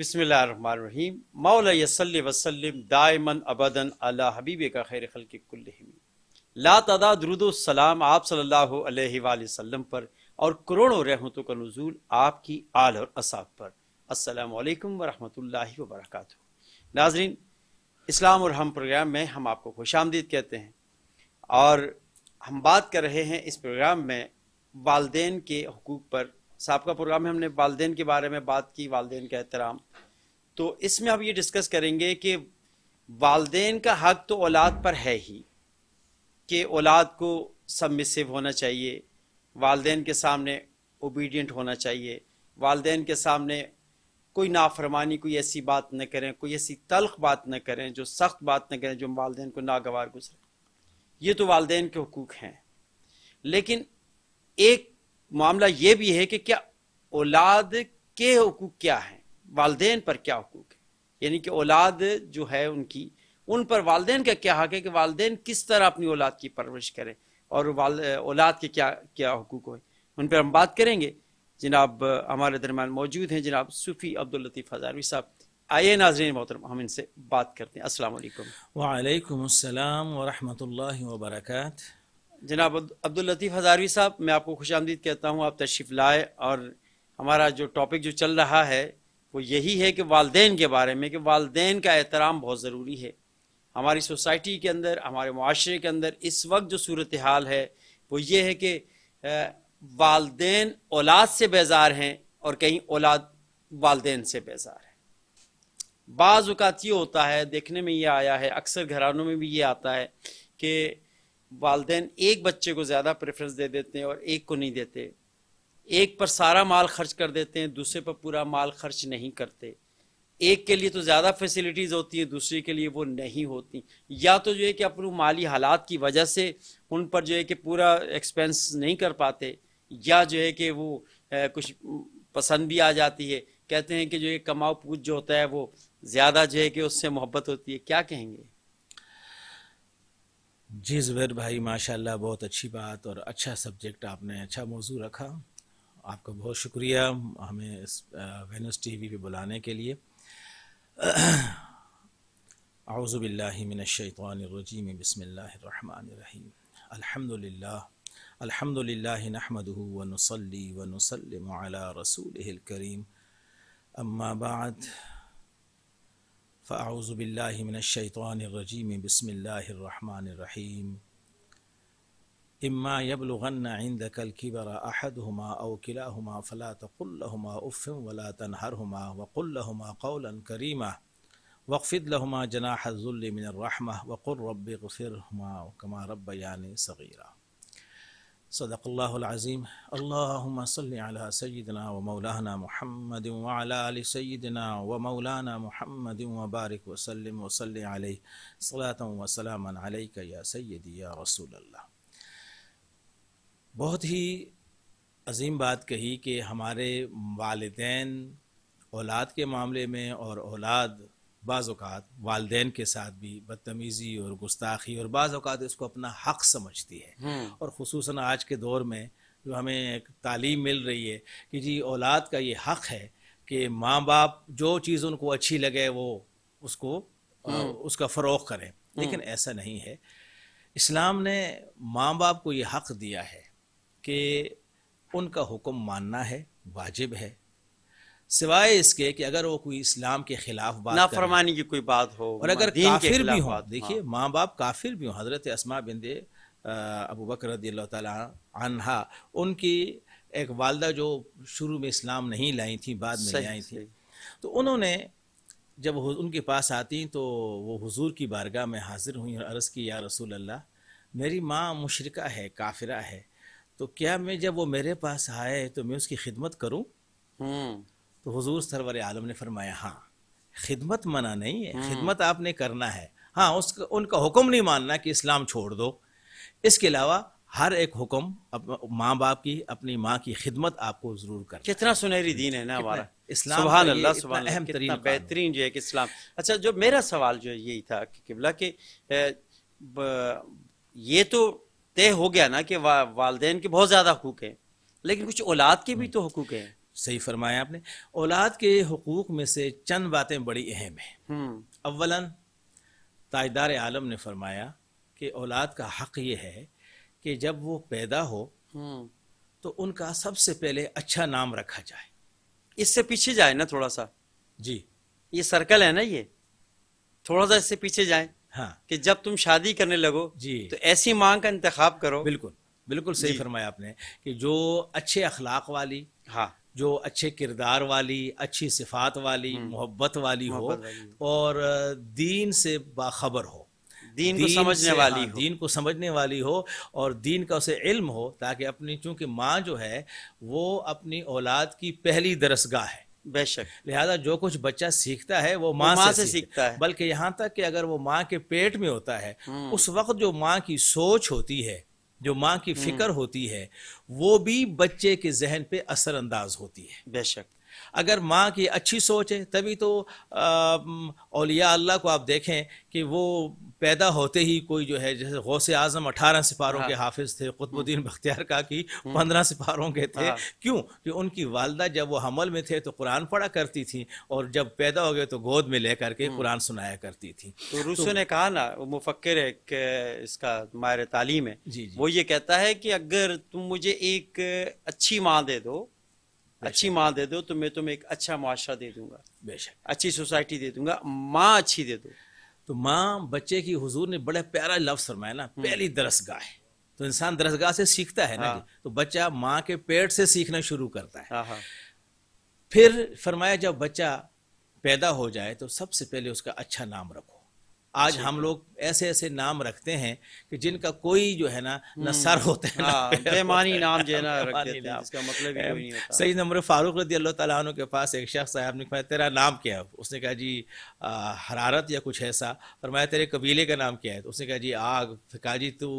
बसमीम मौला सल वसलम दायमन अबदन अला हबीब का खैर खल के ला तदा दरुदोसलाम आप सल्लल्लाहु अलैहि पर और करोड़ों रहमतों का नजूल आपकी आल और असाब पर असलकम वरहमल वबरक नाजरीन इस्लाम और हम प्रोग्राम में हम आपको खुश आमदीद कहते हैं और हम बात कर रहे हैं इस प्रोग्राम में वालदेन के हकूक़ पर सबका प्रोग्राम में हमने वालदे के बारे में बात की वालदेन का एहतराम तो इसमें हम ये डिस्कस करेंगे कि वालदेन का हक तो औलाद पर है ही कि औलाद को सबमिसिव होना चाहिए वालदेन के सामने ओबीडियंट होना चाहिए वालदे के सामने कोई नाफरमानी कोई ऐसी बात न करें कोई ऐसी तलख बात न करें जो सख्त बात न करें जो वालदेन को नागवार गुजरे ये तो वालदे के हकूक़ हैं लेकिन एक मामला ये भी है कि क्या औलाद के हकूक क्या हैं वालदेन पर क्या हकूक है यानी कि औलाद जो है उनकी उन पर वालदेन का क्या हक है कि वालदेन किस तरह अपनी औलाद की परवरिश करें और औलाद के क्या क्या हकूक हो उन पर हम बात करेंगे जनाब हमारे दरमियान मौजूद हैं जनाब सूफ़ी अब्दुल लतीफ़ हज़ारवी साहब आइए नाजरीन मोहतरम हम इनसे बात करते हैं असल वालेकुम वालेकुम अस्सलाम जनाब अब्दुल लतीफ़ हज़ारवी साहब मैं आपको खुश आमदीद कहता हूँ आप तशरीफ़ लाए और हमारा जो टॉपिक जो चल रहा है वो यही है कि वालदे के बारे में कि वालदे का एहतराम बहुत ज़रूरी है हमारी सोसाइटी के अंदर हमारे माशरे के अंदर इस वक्त जो सूरत हाल है वो ये है कि वालदेन औलाद से बेजार हैं और कहीं औलाद वालदेन से बेजार है बाज़ात ये होता है देखने में ये आया है अक्सर घरानों में भी ये आता है कि वालदेन एक बच्चे को ज़्यादा प्रेफरेंस दे देते हैं और एक को नहीं देते एक पर सारा माल खर्च कर देते हैं दूसरे पर पूरा माल खर्च नहीं करते एक के लिए तो ज़्यादा फैसिलिटीज़ होती हैं दूसरे के लिए वो नहीं होती या तो जो है कि अपने माली हालात की वजह से उन पर जो है कि पूरा एक्सपेंस नहीं कर पाते या जो है कि वो कुछ पसंद भी आ जाती है कहते हैं कि जो ये कमाओ पूछ जो होता है वो ज़्यादा जो है कि उससे मोहब्बत होती है क्या कहेंगे जी ज़ुबैर भाई माशाल्लाह बहुत अच्छी बात और अच्छा सब्जेक्ट आपने अच्छा मौजू रखा आपका बहुत शुक्रिया हमें इस वेनस टी वी पर बुलाने के लिए आउज़बिल्लिमिनशैतरजीम बसमीम अलहमदिल्ल अलहमदिल्ला नहमद वनसली वनसलम रसूल करीम अम्मा बाद फ़ाउज़ बिल्लिमिनशैतरजीम बसमीम इम्मा यबलगन आइंद कल किबर अहद हमा अव किला हमा फ़ला तकुल्लहुमा उफ़म वला तनहरमा वक़ुल्लहुमा कौल करीमा वक़फ़िदलहुमा जनाहज़ुल्मिनरहमा वक़ुर रब गफ़िर हमा कमा रबयान सग़ीरा सदक़ल्लाज़ीम अल्लाम सल सैदना व मौलाना महमद वाल सैदना व मौलाना महमद वबारक वसलम वसल सलातम या सैदी या रसूल अल्लाह बहुत ही अजीम बात कही कि हमारे वालदेन औलाद के मामले में और औलाद बाज़ात वालदे के साथ भी बदतमीज़ी और गुस्ताखी और बाज़ात इसको अपना हक समझती है हम्म। और खसूस आज के दौर में जो हमें एक तालीम मिल रही है कि जी औलाद का ये हक़ है कि माँ बाप जो चीज़ उनको अच्छी लगे वो उसको हम्म। उसका फ़रोग करें हम्म। लेकिन ऐसा नहीं है इस्लाम ने माँ बाप को ये हक़ दिया है कि उनका हुक्म मानना है वाजिब है सिवाय इसके कि अगर वो कोई इस्लाम के खिलाफ बात नाफरमानी की कोई बात हो और अगर काफिर भी हो देखिए हाँ। माँ बाप काफिर भी हों हजरत असमा बिंदे अबू बकर तहा उनकी एक वालदा जो शुरू में इस्लाम नहीं लाई थी बाद में आई थी तो उन्होंने जब उनके पास आती तो वो हजूर की बारगाह में हाजिर हुई और अर्ज़ की या रसूल अल्लाह मेरी माँ मुशरका है काफिरा है तो क्या मैं जब वो मेरे पास आए तो मैं उसकी खिदमत करूँ हम्म। तो हुजूर सरवर आलम ने फरमाया हाँ खिदमत मना नहीं है हम्म। खिदमत आपने करना है हाँ उसका उनका हुक्म नहीं मानना कि इस्लाम छोड़ दो इसके अलावा हर एक हुक्म माँ बाप की अपनी माँ की खिदमत आपको जरूर कर कितना सुनहरी दीन है ना हमारा इस्लाम तो अल्लाह अहम तरीन बेहतरीन जो है कि इस्लाम अच्छा जो मेरा सवाल जो यही था कि किबला के ये तो तय हो गया ना कि वा, वालदेन के बहुत ज़्यादा हकूक हैं लेकिन कुछ औलाद के भी हम्म। तो हकूक हैं सही फरमाया आपने औलाद के हकूक़ में से चंद बातें बड़ी अहम हैं हम्म। अवला ताजदार आलम ने फरमाया कि औलाद का हक ये है कि जब वो पैदा हो हम्म। तो उनका सबसे पहले अच्छा नाम रखा जाए इससे पीछे जाए ना थोड़ा सा जी ये सर्कल है ना ये थोड़ा सा इससे पीछे जाए हाँ कि जब तुम शादी करने लगो जी तो ऐसी मांग का इंतख्या करो बिल्कुल बिल्कुल सही फरमाया आपने कि जो अच्छे अखलाक वाली हाँ जो अच्छे किरदार वाली अच्छी सिफात वाली हम्म। मोहब्बत वाली हो वाली। और दीन से बाखबर हो दीन, दीन को समझने वाली हाँ, हो दीन को समझने वाली हो और दीन का उसे इल्म हो ताकि अपनी चूंकि माँ जो है वो अपनी औलाद की पहली दरसगाह है बेशक लिहाजा जो कुछ बच्चा सीखता है वो माँ से, से सीखता है बल्कि यहाँ तक कि अगर वो माँ के पेट में होता है हम्म। उस वक्त जो माँ की सोच होती है जो माँ की हम्म। फिक्र होती है वो भी बच्चे के जहन पे असरअंदाज होती है बेशक अगर माँ की अच्छी सोच है तभी तो अलिया अल्लाह को आप देखें कि वो पैदा होते ही कोई जो है जैसे गौसे आजम अठारह सिपारों हाँ। के हाफिज थे कुतुबुद्दीन हम्म। बख्तियार का की हम्म। पंद्रह सिपारों के थे हाँ। क्यों कि उनकी वालदा जब वो हमल में थे तो कुरान पढ़ा करती थी और जब पैदा हो गए तो गोद में ले करके हम्म। कुरान सुनाया करती थी तो रूसो तो, ने कहा ना वो मुफक्र है कि इसका मायर तालीम है जी, जी वो ये कहता है कि अगर तुम मुझे एक अच्छी माँ दे दो अच्छी माँ दे दो तो मैं तुम्हें एक अच्छा मुआरा दे दूंगा बेशक अच्छी सोसाइटी दे दूंगा माँ अच्छी दे दो तो माँ बच्चे की हुजूर ने बड़ा प्यारा लफ्ज फरमाया ना हम्म। पहली दरसगाह है तो इंसान दरसगाह से सीखता है ना हाँ। तो बच्चा माँ के पेट से सीखना शुरू करता है हाँ, हाँ। फिर फरमाया जब बच्चा पैदा हो जाए तो सबसे पहले उसका अच्छा नाम रखो आज हम लोग ऐसे ऐसे नाम रखते हैं कि जिनका कोई जो है ना न सर होते हैं बेमानी नाम जो है ना इसका मतलब ही नहीं होता सही नंबर फारूक रदी अल्लाह तला के पास एक शख्स साहब ने कहा तेरा नाम क्या है उसने कहा जी आ, हरारत या कुछ ऐसा फरमाया तेरे कबीले का नाम क्या है तो उसने कहा जी आग तो कहा जी तू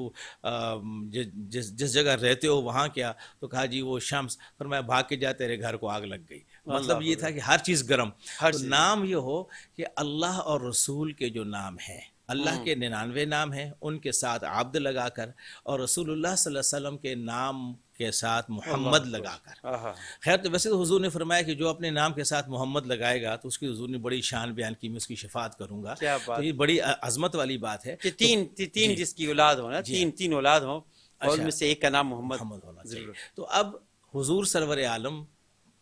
जिस जिस जगह रहते हो वहाँ क्या तो कहा जी वो शम्स फरमाया भाग के जा तेरे घर को आग लग गई मतलब ये था कि हर चीज़ गर्म हर तो नाम ये हो कि अल्लाह और रसूल के जो नाम हैं अल्लाह हम्म। के निन्यानवे नाम हैं उनके साथ आब्द लगाकर और रसूलुल्लाह सल्लल्लाहु अलैहि वसल्लम के नाम के साथ मोहम्मद लगाकर खैर तो वैसे तो हुजूर ने फरमाया कि जो अपने नाम के साथ मोहम्मद लगाएगा तो उसकी हुजूर ने बड़ी शान बयान की मैं उसकी शफात करूंगा तो ये बड़ी अजमत वाली बात है कि तीन तो, तीन जिसकी औलाद हो ना तीन तीन औलाद हो और अच्छा। उनमें से एक का नाम मोहम्मद होना चाहिए तो अब हुजूर सरवर आलम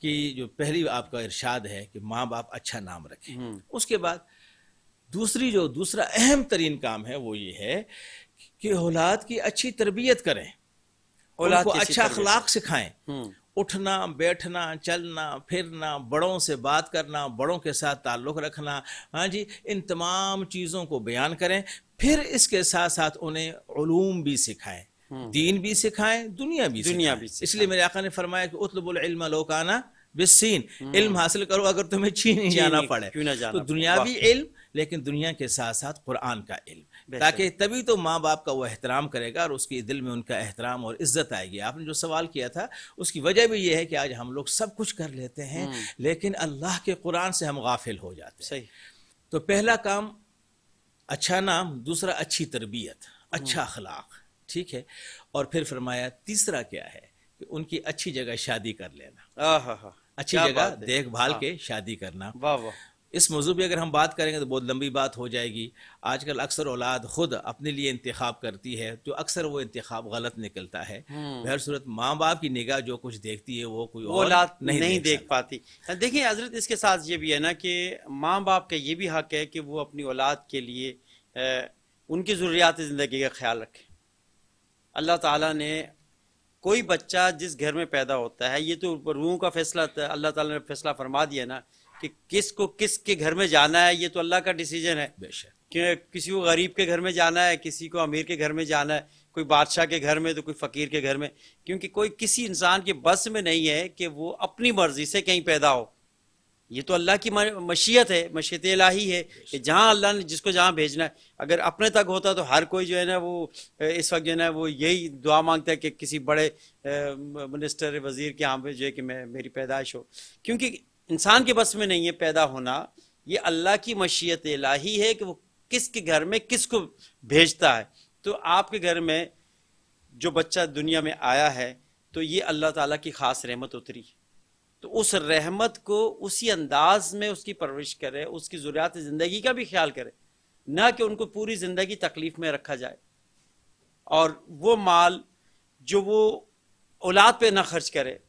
कि जो पहली आपका इरशाद है कि माँ बाप अच्छा नाम रखें हम्म। उसके बाद दूसरी जो दूसरा अहम तरीन काम है वो ये है कि औलाद की अच्छी तरबियत करें औलाद को अच्छा अखलाक सिखाएं हम्म। उठना बैठना चलना फिरना बड़ों से बात करना बड़ों के साथ ताल्लुक़ रखना हाँ जी इन तमाम चीज़ों को बयान करें फिर इसके साथ साथ उन्हें ूम भी सिखाएं हम्म। दीन भी सिखाएं दुनिया भी दुनिया भी इसलिए मेरे आका ने फरमाया कि इल्म लोकाना बिस्सीन हम्म। इल्म हासिल करो अगर तुम्हें चीन जाना पड़े क्यों ना जाना तो दुनियावी इल्म लेकिन दुनिया के साथ साथ कुरान का इल्म ताकि तभी तो माँ बाप का वो एहतराम करेगा और उसके दिल में उनका एहतराम और इज्जत आएगी आपने जो सवाल किया था उसकी वजह भी ये है कि आज हम लोग सब कुछ कर लेते हैं हम्म। लेकिन अल्लाह के कुरान से हम गाफिल हो जाते हैं तो पहला काम अच्छा नाम दूसरा अच्छी तरबियत अच्छा अखलाक ठीक है और फिर फरमाया तीसरा क्या है कि उनकी अच्छी जगह शादी कर लेना अच्छी जगह देखभाल हाँ। के शादी करना वाह वाह इस मौजू पर अगर हम बात करेंगे तो बहुत लंबी बात हो जाएगी आजकल अक्सर औलाद ख़ुद अपने लिए इंतखब करती है तो अक्सर वो इंतखब गलत निकलता है हम्म। हर सूरत माँ बाप की निगाह जो कुछ देखती है वो कोई औलाद नहीं, नहीं देख, देख पाती हाँ, देखिए हजरत इसके साथ ये भी है ना कि माँ बाप का ये भी हक है कि वो अपनी औलाद के लिए उनकी जरूरिया ज़िंदगी का ख्याल रखें अल्लाह ताला ने कोई बच्चा जिस घर में पैदा होता है ये तो रूह का फैसला अल्लाह ताला ने फैसला फरमा दिया ना कि किस को किस के घर में जाना है ये तो अल्लाह का डिसीजन है कि किसी को गरीब के घर में जाना है किसी को अमीर के घर में जाना है कोई बादशाह के घर में तो कोई फकीर के घर में क्योंकि कोई किसी इंसान के बस में नहीं है कि वो अपनी मर्जी से कहीं पैदा हो ये तो अल्लाह की मशीयत है मशीत लाही है कि जहाँ अल्लाह ने जिसको जहाँ भेजना है अगर अपने तक होता तो हर कोई जो है ना वो इस वक्त जो है ना वो यही दुआ मांगता है कि किसी बड़े मिनिस्टर वजीर के यहाँ पे जो है कि मैं मेरी पैदाइश हो क्योंकि इंसान के बस में नहीं है पैदा होना ये अल्लाह की मशीत लाही है कि वो किसके घर में को भेजता है तो आपके घर में जो बच्चा दुनिया में आया है तो ये अल्लाह ताली की ख़ास रहमत उतरी है तो उस रहमत को उसी अंदाज में उसकी परवरिश करे उसकी जरूरत ज़िंदगी का भी ख्याल करे ना कि उनको पूरी ज़िंदगी तकलीफ़ में रखा जाए और वो माल जो वो औलाद पे ना खर्च करे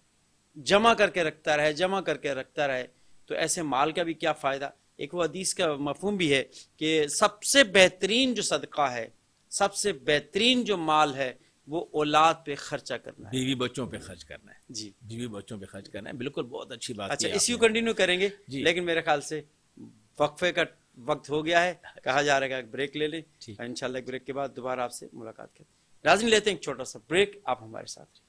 जमा करके रखता रहे जमा करके रखता रहे तो ऐसे माल का भी क्या फ़ायदा एक वो अदीस का मफहम भी है कि सबसे बेहतरीन जो सदका है सबसे बेहतरीन जो माल है वो औलाद पे खर्चा करना है बीवी बच्चों पे खर्च करना है जी बीवी बच्चों पे खर्च करना है बिल्कुल बहुत अच्छी बात अच्छा इसी कंटिन्यू करेंगे लेकिन मेरे ख्याल से वक्फे का वक्त हो गया है कहा जा रहा है ब्रेक ले लें इंशाल्लाह ब्रेक के बाद दोबारा आपसे मुलाकात करें राजनी लेते हैं एक छोटा सा ब्रेक आप हमारे साथ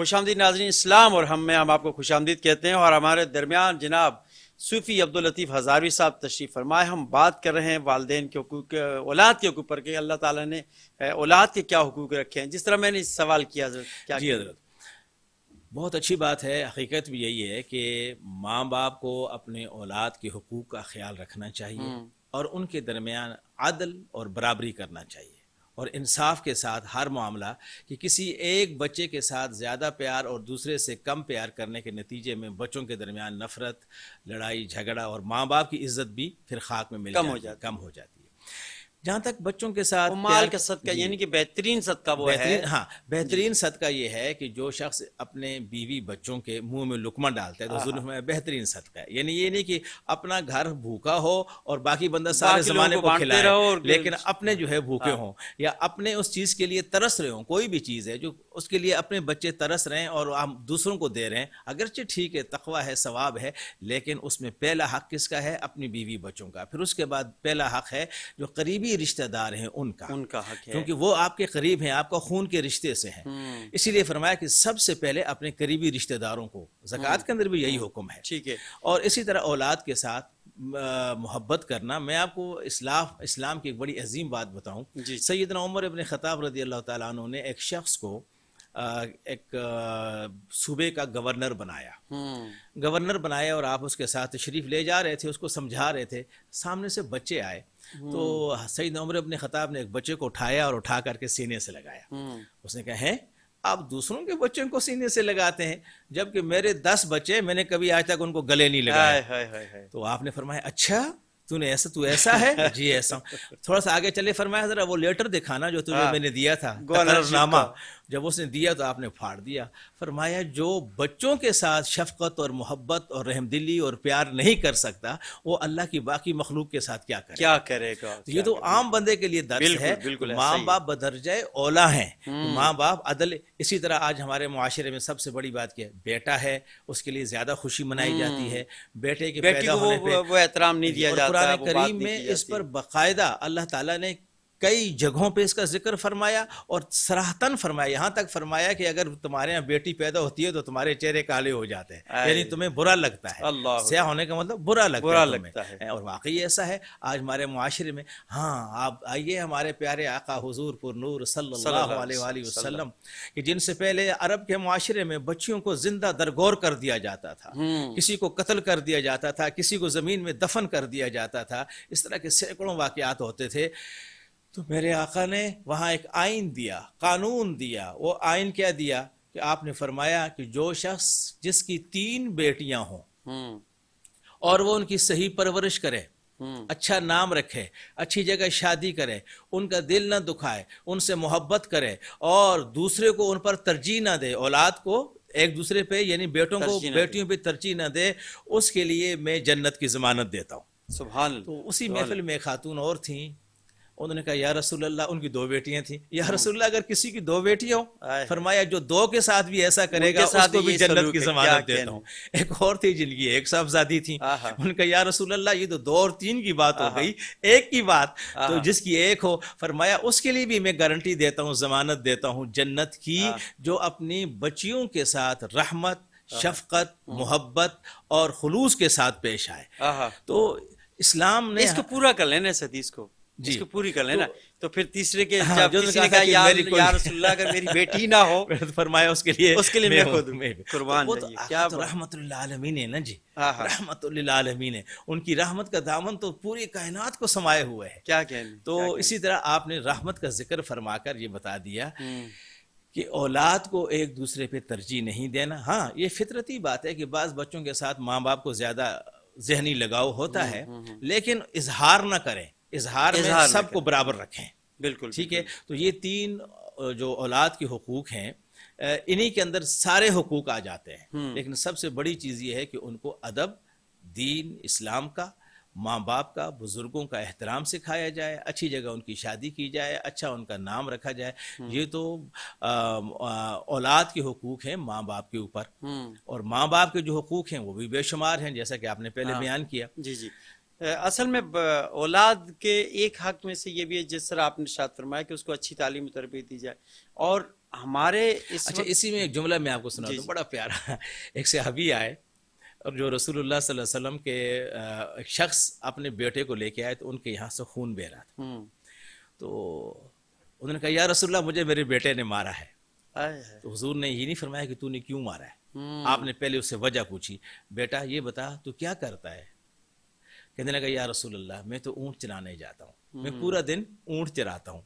खुश आमदी नाजरीन इस्लाम और हम में हम आपको खुश आमदीद कहते हैं और हमारे दरमियान जनाब सूफ़ी अब्दुल लतीफ़ हज़ारवी साहब तशरीफ़ फरमाए हम बात कर रहे हैं वालदेन के हकूक औलाद के हकूक पर कि अल्लाह ताला ने औलाद के क्या हकूक रखे हैं जिस तरह मैंने इस सवाल किया हजरत क्या जी हजरत बहुत अच्छी बात है हकीकत भी यही है कि माँ बाप को अपने औलाद के हकूक़ का ख्याल रखना चाहिए हम्म। और उनके दरमियान आदल और बराबरी करना चाहिए और इंसाफ के साथ हर मामला कि किसी एक बच्चे के साथ ज़्यादा प्यार और दूसरे से कम प्यार करने के नतीजे में बच्चों के दरमियान नफरत लड़ाई झगड़ा और माँ बाप की इज्जत भी फिर खाक में मिल कम हो जाती कम हो जाती जहाँ तक बच्चों के साथ माल का सदका यानी कि बेहतरीन सदका वो है हाँ बेहतरीन सदका ये है कि जो शख्स अपने बीवी बच्चों के मुंह में लुकमा डालता है तो में बेहतरीन सदका है यानी ये नहीं कि अपना घर भूखा हो और बाकी बंदा सारे जमाने को खिलाए लेकिन अपने जो है भूखे हाँ। हों या अपने उस चीज़ के लिए तरस रहे हों कोई भी चीज़ है जो उसके लिए अपने बच्चे तरस रहे हैं और हम दूसरों को दे रहे हैं अगरचे ठीक है तकवा है सवाब है लेकिन उसमें पहला हक किसका है अपनी बीवी बच्चों का फिर उसके बाद पहला हक है जो करीबी करीबी रिश्तेदार हैं उनका उनका हक है क्योंकि वो आपके करीब हैं आपका खून के रिश्ते से हैं हम्म। इसीलिए फरमाया कि सबसे पहले अपने करीबी रिश्तेदारों को जक़ात के अंदर भी यही हम्म। हुक्म है ठीक है और इसी तरह औलाद के साथ मोहब्बत करना मैं आपको इस्लाम इस्लाम की एक बड़ी अजीम बात बताऊँ सैदना उमर इबन ख़ताब रदी अल्लाह तु ने एक शख्स को एक सूबे का गवर्नर बनाया हम्म। गवर्नर बनाया और आप उसके साथ तशरीफ ले जा रहे थे उसको समझा रहे थे सामने से बच्चे आए तो सईद उमर अपने खताब ने एक बच्चे को उठाया और उठा करके सीने से लगाया उसने कहा है आप दूसरों के बच्चों को सीने से लगाते हैं जबकि मेरे दस बच्चे मैंने कभी आज तक उनको गले नहीं लगाया तो आपने फरमाया अच्छा तूने ऐसा तू ऐसा है जी ऐसा थोड़ा सा आगे चले फरमाया जरा वो लेटर दिखाना जो तुझे हाँ। मैंने दिया था नामा जब उसने दिया तो आपने फाड़ दिया फरमाया जो बच्चों के साथ शफकत और मोहब्बत और रहमदिली और प्यार नहीं कर सकता वो अल्लाह की बाकी मखलूक के साथ क्या करे? क्या करेगा तो ये तो आम बंदे के लिए दर्ज है माँ बाप बदरजय ओला है माँ बाप हम्म। अदल इसी तरह आज हमारे माशरे में सबसे बड़ी बात क्या है बेटा है उसके लिए ज्यादा खुशी मनाई जाती हम्म। है बेटे के पैदा होने पे वो एहतराम नहीं दिया जाता करीम में इस पर बाकायदा अल्लाह ताला ने कई जगहों पे इसका जिक्र फरमाया और सराहतन फरमाया यहाँ तक फरमाया कि अगर तुम्हारे यहाँ बेटी पैदा होती है तो तुम्हारे चेहरे काले हो जाते हैं यानी तुम्हें बुरा लगता है स्याह होने का मतलब बुरा लगता बुरा है लगता है और वाकई ऐसा है आज हमारे माशरे में हाँ आप आइए हमारे प्यारे आका हजूर पुर नूर सल्लाम कि जिनसे पहले अरब के माशरे में बच्चियों को जिंदा दरगोर कर दिया जाता था हम्म। किसी को कत्ल कर दिया जाता था किसी को ज़मीन में दफन कर दिया जाता था इस तरह के सैकड़ों वाकत होते थे तो मेरे आका ने वहाँ एक आइन दिया कानून दिया वो आइन क्या दिया कि आपने फरमाया कि जो शख्स जिसकी तीन बेटियां हों हम्म। और वो उनकी सही परवरिश करे हम्म। अच्छा नाम रखे अच्छी जगह शादी करे उनका दिल ना दुखाए उनसे मोहब्बत करे और दूसरे को उन पर तरजीह ना दे औलाद को एक दूसरे पे यानी बेटों को बेटियों पे तरजीह ना दे उसके लिए मैं जन्नत की जमानत देता हूँ सुबह तो उसी महफिल में खातून और थी उन्होंने कहा या रसूल उनकी दो बेटियां थी या हाँ। रसूल अगर किसी की दो बेटी हो फरमाया जो दो के साथ भी ऐसा करेगा उसको भी जन्नत की जमानत देता हूँ एक और थी जिनकी एक साहबजादी थी हाँ, हाँ। उनका या रसूल ये तो दो और तीन की बात हो गई एक की बात तो जिसकी एक हो फरमाया उसके लिए भी मैं गारंटी देता हूँ जमानत देता हूँ जन्नत की जो अपनी बच्चियों के साथ रहमत शफकत मोहब्बत और खलूस के साथ पेश आए तो इस्लाम ने इसको पूरा कर लेना इस हदीस को जिसको पूरी कर लेना तो-, तो, फिर तीसरे के हाँ, जब किसी तो ने कहा यार यार अगर मेरी बेटी ना हो तो फरमाया उसके लिए उसके लिए मैं खुद कुर्बान तो क्या आलमीन है ना जी हाँ, हाँ। रहमतुल्लाह आलमीन है उनकी रहमत का दामन तो पूरी कायनात को समाये हुए है क्या कह तो इसी तरह आपने रहमत का जिक्र फरमाकर ये बता दिया हम्म। कि औलाद को एक दूसरे पे तरजीह नहीं देना हाँ ये फितरती बात है कि बाज़ बच्चों के साथ माँ बाप को ज़्यादा जहनी लगाव होता हम्म, है हम्म, लेकिन इजहार ना करें इजहार में सबको बराबर रखें बिल्कुल ठीक है तो ये तीन जो औलाद के हकूक हैं इन्हीं के अंदर सारे हकूक आ जाते हैं हम्म। लेकिन सबसे बड़ी चीज़ ये है कि उनको अदब दीन इस्लाम का माँ बाप का बुज़ुर्गों का एहतराम सिखाया जाए अच्छी जगह उनकी शादी की जाए अच्छा उनका नाम रखा जाए हम्म। ये तो औलाद के हकूक़ हैं माँ बाप के ऊपर हम्म। और माँ बाप के जो हकूक़ हैं वो भी बेशुमार हैं जैसा कि आपने पहले हाँ। बयान किया जी जी असल में औलाद के एक हक में से ये भी है जिस तरह आपने शाद फरमाया कि उसको अच्छी तालीम तरबियत दी जाए और हमारे इस अच्छा इसी में एक जुमला मैं आपको सुना दूँ बड़ा प्यारा एक सहाबी आए और जो रसूलुल्लाह सल्लल्लाहु अलैहि वसल्लम के एक शख्स अपने बेटे को लेके आए तो उनके यहाँ से खून बह रहा था हम्म। तो उन्होंने कहा यार रसूलुल्लाह मुझे मेरे बेटे ने मारा है तो हजूर ने ये नहीं फरमाया कि तूने क्यों मारा है हम्म। आपने पहले उससे वजह पूछी बेटा ये बता तू क्या करता है कहने लगा या रसूल अल्लाह मैं तो ऊँट चराने जाता हूँ मैं हम्म। पूरा दिन ऊँट चराता हूँ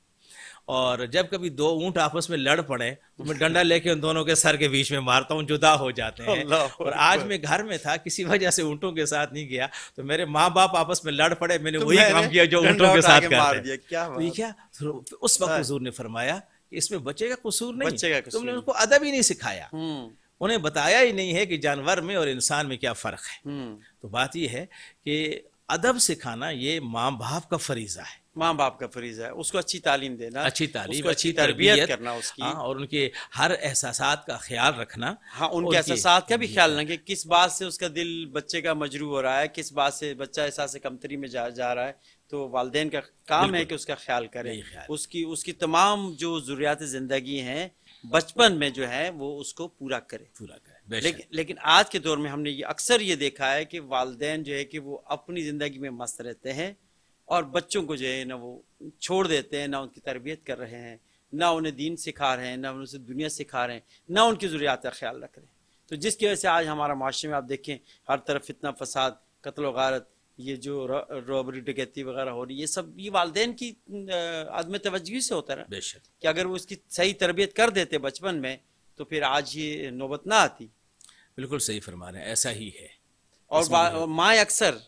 और जब कभी दो ऊँट आपस में लड़ पड़े तो मैं डंडा लेके उन दोनों के सर के बीच में मारता हूँ जुदा हो जाते हैं और आज मैं घर में था किसी वजह से ऊँटों के साथ नहीं गया तो मेरे माँ बाप आपस में लड़ पड़े मैंने तो वही काम किया जो ऊँटों के साथ करते हैं क्या, तो क्या? तो उस वक्त हजूर हाँ। ने फरमाया कि इसमें बच्चे का कसूर नहीं तुमने तो उनको अदब ही नहीं सिखाया हम्म। उन्हें बताया ही नहीं है कि जानवर में और इंसान में क्या फर्क है हम्म। तो बात यह है कि अदब सिखाना ये माँ बाप का फरीजा है माँ बाप का फरीजा है उसको अच्छी तालीम देना अच्छी तालीम अच्छी तरबियत करना उसकी हाँ, और उनके हर एहसास का ख्याल रखना हाँ उनके एहसास का भी ख्याल रखना कि किस बात से उसका दिल बच्चे का मजरू हो रहा है किस बात से बच्चा एहसास कमतरी में जा जा रहा है तो वालदेन का काम है कि उसका ख्याल करें उसकी उसकी तमाम जो ज़रूरियात ज़िंदगी है बचपन में जो है वो उसको पूरा करे पूरा करे लेकिन लेकिन आज के दौर में हमने ये अक्सर ये देखा है कि वालदेन जो है कि वो अपनी ज़िंदगी में मस्त रहते हैं और बच्चों को जो है ना वो छोड़ देते हैं ना उनकी तरबियत कर रहे हैं ना उन्हें दीन सिखा रहे हैं ना उनसे दुनिया सिखा रहे हैं ना उनकी ज़रूरियात का ख्याल रख रहे हैं तो जिसकी वजह से आज हमारा माशरे में आप देखें हर तरफ इतना फसाद कत्ल वारत ये जो रॉबरी डकैती वगैरह हो रही है सब ये वालदेन की आदम तवज्जी से होता है बेशक कि अगर वो इसकी सही तरबियत कर देते बचपन में तो फिर आज ये नौबत ना आती बिल्कुल सही फरमा रहे हैं ऐसा ही है और माएँ अक्सर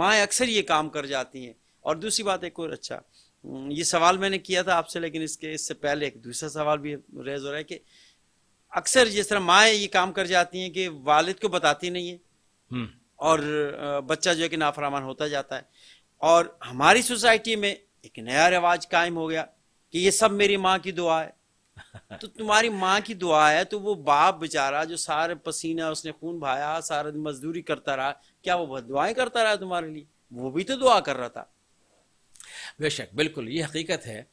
माएँ अक्सर ये काम कर जाती हैं और दूसरी बात एक और अच्छा हम्म, ये सवाल मैंने किया था आपसे लेकिन इसके इससे पहले एक दूसरा सवाल भी रेज हो रहा है कि अक्सर जिस तरह माएँ ये काम कर जाती हैं कि वालिद को बताती नहीं है हम्म। और बच्चा जो है कि नाफरमान होता जाता है और हमारी सोसाइटी में एक नया रिवाज कायम हो गया कि ये सब मेरी माँ की दुआ है तो तुम्हारी माँ की दुआ है तो वो बाप बेचारा जो सारे पसीना उसने खून भाया सारा दिन मजदूरी करता रहा क्या वो दुआएं करता रहा तुम्हारे लिए वो भी तो दुआ कर रहा था बेशक बिल्कुल ये हकीकत है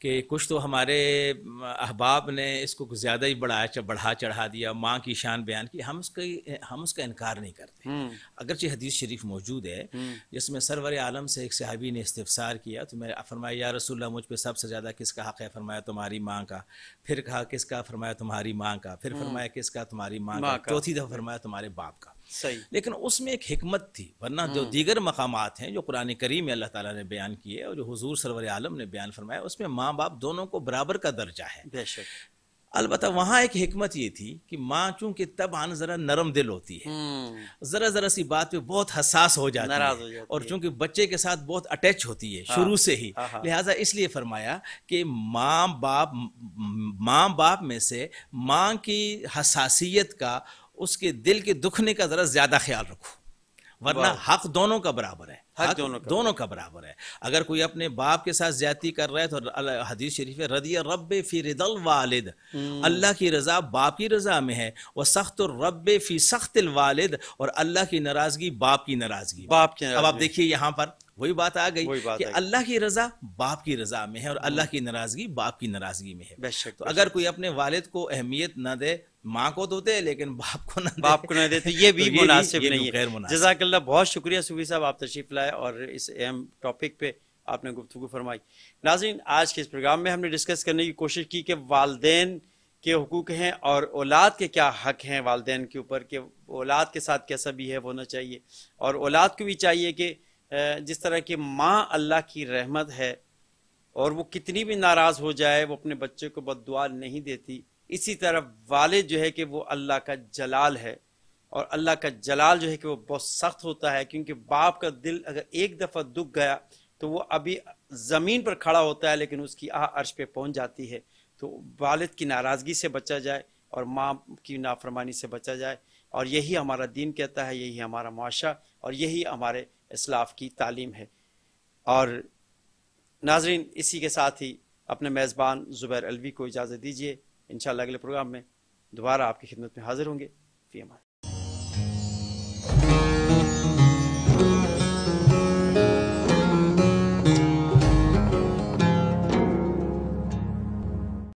कि कुछ तो हमारे अहबाब ने इसको कुछ ज़्यादा ही बढ़ा बढ़ा चढ़ा दिया माँ की शान बयान की हम उसका हम उसका इनकार नहीं करते हम्म। अगरचे हदीस शरीफ मौजूद है हम्म। जिसमें सरवर आलम से एक सहाबी ने इस्तफसार किया तो मैंने फरमाया या रसुल्ला मुझ पर सबसे ज़्यादा किसका हक़ है फरमाया तुम्हारी माँ का फिर कहा किसका फरमाया तुम्हारी माँ का फिर हम्म। फरमाया किसका तुम्हारी माँ का चौथी दफ़ा फरमाया तुम्हारे बाप का सही लेकिन उसमें एक हमत थी वरना जो हम्म। दीगर मकाम हैं जो कुरान करीम में अल्लाह ताला ने बयान किए और जो हजूर सरवर आलम ने बयान फरमाया उसमें माँ बाप दोनों को बराबर का दर्जा है बेशक अलबत् वहाँ एक हमत ये थी कि माँ चूंकि तब आन ज़रा नरम दिल होती है हम्म। ज़रा ज़रा सी बात पे बहुत हसास हो जाती है हो जाती और चूंकि बच्चे के साथ बहुत अटैच होती है हाँ। शुरू से ही हाँ, हाँ। लिहाजा इसलिए फरमाया कि माँ बाप माँ बाप में से माँ की हसासीत का उसके दिल के दुखने का ज़रा ज़्यादा ख्याल रखो वरना हक दोनों का बराबर है हक, हक दोनों का दोनों का बराबर है अगर कोई अपने बाप के साथ ज्यादा कर रहा है तो हदीस शरीफ रदी रब फी रिदल वालिद हम्म। अल्लाह की रजा बाप की रजा में है वह सख्त रब फी सख्त वालिद और अल्लाह की नाराजगी बाप की नाराजगी बाप की अब आप देखिए यहाँ पर वही बात आ गई कि अल्लाह की रजा बाप की रजा में है और अल्लाह हम्म। की नाराजगी बाप की नाराजगी में है तो अगर कोई अपने वालिद को अहमियत ना दे माँ को तो दे लेकिन बाप को ना बाप को ना देते तो ये भी तो मुनासिब नहीं है जजाकल्ला बहुत शुक्रिया सुबी साहब आप तशरीफ लाए और इस अहम टॉपिक पे आपने गुफ्तु फरमाई नाजीन आज के इस प्रोग्राम में हमने डिस्कस करने की कोशिश की कि वालदेन के हकूक़ हैं और औलाद के क्या हक हैं वालदेन के ऊपर कि औलाद के साथ कैसा बिहेव होना चाहिए और औलाद को भी चाहिए कि जिस तरह की माँ अल्लाह की रहमत है और वो कितनी भी नाराज़ हो जाए वो अपने बच्चे को बद नहीं देती इसी तरह वाले जो है कि वो अल्लाह का जलाल है और अल्लाह का जलाल जो है कि वो बहुत सख्त होता है क्योंकि बाप का दिल अगर एक दफ़ा दुख गया तो वो अभी ज़मीन पर खड़ा होता है लेकिन उसकी आह अर्श पे पहुंच जाती है तो वालद की नाराज़गी से बचा जाए और माँ की नाफरमानी से बचा जाए और यही हमारा दीन कहता है यही हमारा मुआशा और यही हमारे इसलाफ की तालीम है और नाजरीन इसी के साथ ही अपने मेज़बान ज़ुबैर अलवी को इजाज़त दीजिए इंशाल्लाह अगले प्रोग्राम में दोबारा आपकी खिदमत में हाजिर होंगे फी